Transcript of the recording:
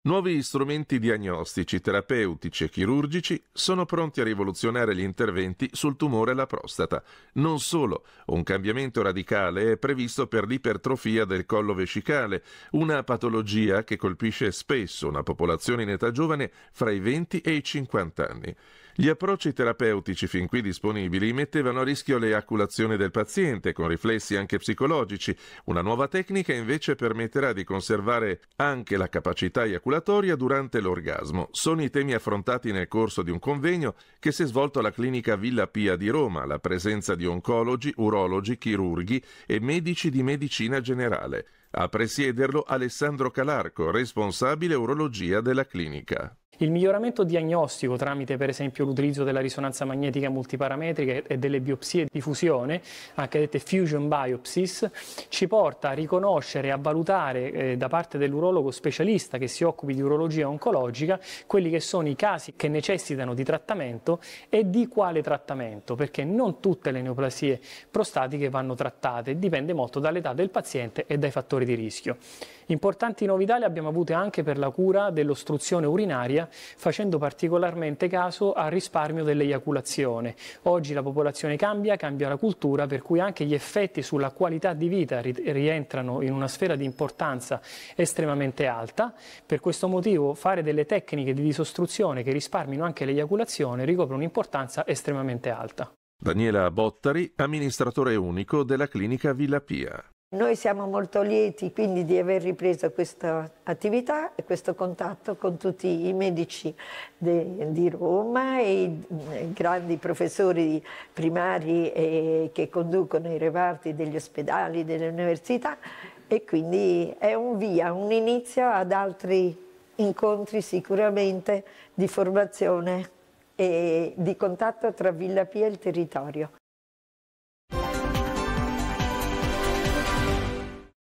Nuovi strumenti diagnostici, terapeutici e chirurgici sono pronti a rivoluzionare gli interventi sul tumore alla prostata. Non solo, un cambiamento radicale è previsto per l'ipertrofia del collo vescicale, una patologia che colpisce spesso una popolazione in età giovane fra i 20 e i 50 anni. Gli approcci terapeutici fin qui disponibili mettevano a rischio l'eaculazione del paziente, con riflessi anche psicologici. Una nuova tecnica invece permetterà di conservare anche la capacità eiaculatoria ejaculatoria durante l'orgasmo sono i temi affrontati nel corso di un convegno che si è svolto alla clinica Villa Pia di Roma, la presenza di oncologi, urologi, chirurghi e medici di medicina generale. A presiederlo Alessandro Calarco, responsabile urologia della clinica. Il miglioramento diagnostico tramite per esempio l'utilizzo della risonanza magnetica multiparametrica e delle biopsie di fusione, anche dette fusion biopsies, ci porta a riconoscere e a valutare eh, da parte dell'urologo specialista che si occupi di urologia oncologica quelli che sono i casi che necessitano di trattamento e di quale trattamento, perché non tutte le neoplasie prostatiche vanno trattate, dipende molto dall'età del paziente e dai fattori di rischio. Importanti novità le abbiamo avute anche per la cura dell'ostruzione urinaria, facendo particolarmente caso al risparmio dell'eiaculazione. Oggi la popolazione cambia, cambia la cultura, per cui anche gli effetti sulla qualità di vita rientrano in una sfera di importanza estremamente alta. Per questo motivo fare delle tecniche di disostruzione che risparmino anche l'eiaculazione ricopre un'importanza estremamente alta. Daniela Bottari, amministratore unico della clinica Villa Pia. Noi siamo molto lieti quindi di aver ripreso questa attività e questo contatto con tutti i medici de, di Roma e i eh, grandi professori primari eh, che conducono i reparti degli ospedali, delle università e quindi è un via, un inizio ad altri incontri sicuramente di formazione e di contatto tra Villa Pia e il territorio.